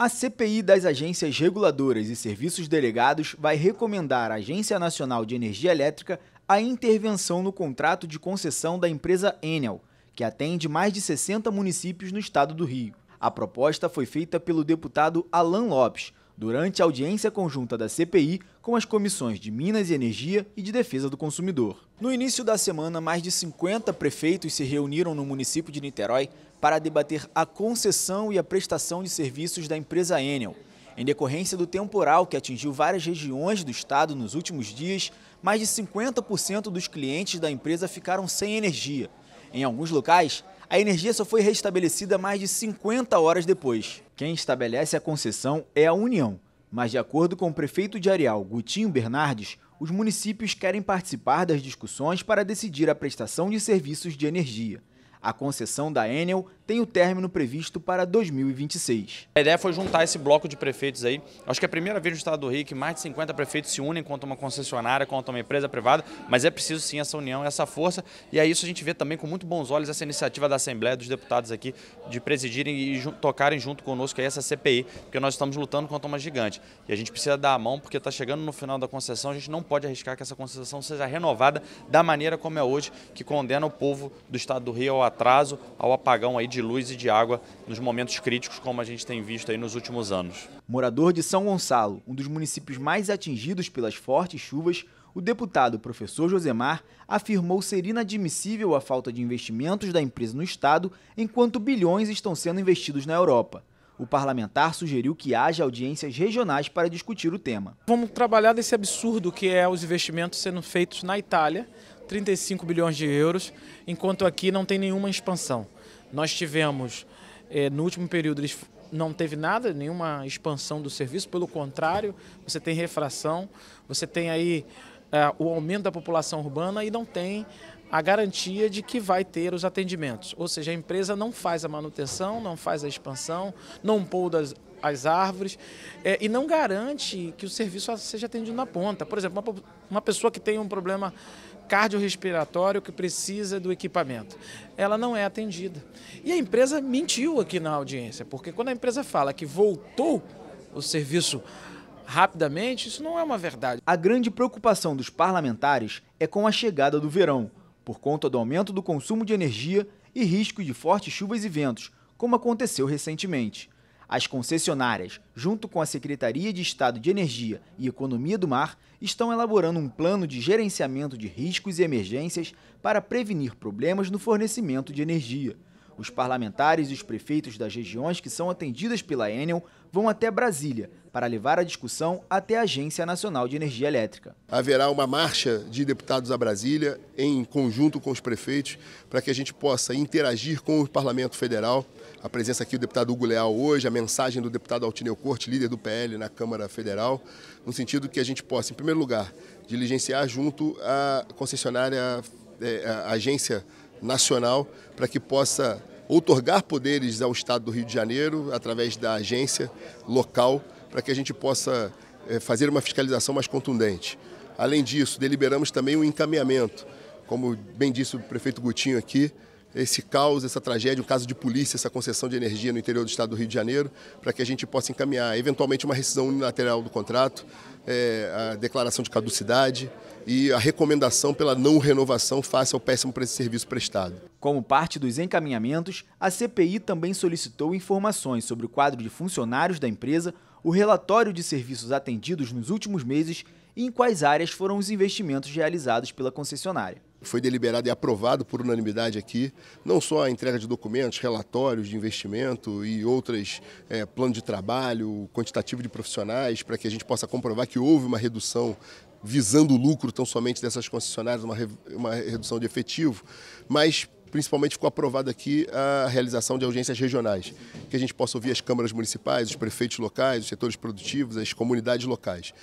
A CPI das agências reguladoras e serviços delegados vai recomendar à Agência Nacional de Energia Elétrica a intervenção no contrato de concessão da empresa Enel, que atende mais de 60 municípios no estado do Rio. A proposta foi feita pelo deputado Alan Lopes, durante a audiência conjunta da CPI com as comissões de Minas e Energia e de Defesa do Consumidor. No início da semana, mais de 50 prefeitos se reuniram no município de Niterói para debater a concessão e a prestação de serviços da empresa Enel. Em decorrência do temporal que atingiu várias regiões do estado nos últimos dias, mais de 50% dos clientes da empresa ficaram sem energia. Em alguns locais, a energia só foi restabelecida mais de 50 horas depois. Quem estabelece a concessão é a União, mas de acordo com o prefeito de Areal, Gutinho Bernardes, os municípios querem participar das discussões para decidir a prestação de serviços de energia. A concessão da Enel tem o término previsto para 2026. A ideia foi juntar esse bloco de prefeitos aí. Acho que é a primeira vez no estado do Rio que mais de 50 prefeitos se unem contra uma concessionária, contra uma empresa privada, mas é preciso sim essa união, essa força. E é isso a gente vê também com muito bons olhos essa iniciativa da Assembleia, dos deputados aqui, de presidirem e tocarem junto conosco aí essa CPI, porque nós estamos lutando contra uma gigante. E a gente precisa dar a mão, porque está chegando no final da concessão, a gente não pode arriscar que essa concessão seja renovada da maneira como é hoje, que condena o povo do estado do Rio ao atraso ao apagão aí de luz e de água nos momentos críticos, como a gente tem visto aí nos últimos anos. Morador de São Gonçalo, um dos municípios mais atingidos pelas fortes chuvas, o deputado professor Josemar afirmou ser inadmissível a falta de investimentos da empresa no Estado, enquanto bilhões estão sendo investidos na Europa. O parlamentar sugeriu que haja audiências regionais para discutir o tema. Vamos trabalhar desse absurdo que é os investimentos sendo feitos na Itália, 35 bilhões de euros, enquanto aqui não tem nenhuma expansão. Nós tivemos, eh, no último período, não teve nada, nenhuma expansão do serviço, pelo contrário, você tem refração, você tem aí eh, o aumento da população urbana e não tem a garantia de que vai ter os atendimentos. Ou seja, a empresa não faz a manutenção, não faz a expansão, não pouda as, as árvores é, e não garante que o serviço seja atendido na ponta. Por exemplo, uma, uma pessoa que tem um problema cardiorrespiratório que precisa do equipamento. Ela não é atendida. E a empresa mentiu aqui na audiência, porque quando a empresa fala que voltou o serviço rapidamente, isso não é uma verdade. A grande preocupação dos parlamentares é com a chegada do verão, por conta do aumento do consumo de energia e risco de fortes chuvas e ventos, como aconteceu recentemente. As concessionárias, junto com a Secretaria de Estado de Energia e Economia do Mar, estão elaborando um plano de gerenciamento de riscos e emergências para prevenir problemas no fornecimento de energia. Os parlamentares e os prefeitos das regiões que são atendidas pela Enel vão até Brasília para levar a discussão até a Agência Nacional de Energia Elétrica. Haverá uma marcha de deputados a Brasília em conjunto com os prefeitos para que a gente possa interagir com o Parlamento Federal. A presença aqui do deputado Hugo Leal hoje, a mensagem do deputado Altineu Corte, líder do PL na Câmara Federal, no sentido que a gente possa, em primeiro lugar, diligenciar junto à concessionária, à eh, agência nacional para que possa outorgar poderes ao Estado do Rio de Janeiro através da agência local para que a gente possa eh, fazer uma fiscalização mais contundente. Além disso, deliberamos também um encaminhamento, como bem disse o prefeito Gutinho aqui, esse caos, essa tragédia, o caso de polícia, essa concessão de energia no interior do estado do Rio de Janeiro, para que a gente possa encaminhar eventualmente uma rescisão unilateral do contrato, é, a declaração de caducidade e a recomendação pela não renovação face ao péssimo serviço prestado. Como parte dos encaminhamentos, a CPI também solicitou informações sobre o quadro de funcionários da empresa, o relatório de serviços atendidos nos últimos meses e em quais áreas foram os investimentos realizados pela concessionária foi deliberado e aprovado por unanimidade aqui, não só a entrega de documentos, relatórios de investimento e outros é, de trabalho, quantitativo de profissionais, para que a gente possa comprovar que houve uma redução visando o lucro tão somente dessas concessionárias, uma, uma redução de efetivo, mas principalmente ficou aprovada aqui a realização de audiências regionais, que a gente possa ouvir as câmaras municipais, os prefeitos locais, os setores produtivos, as comunidades locais.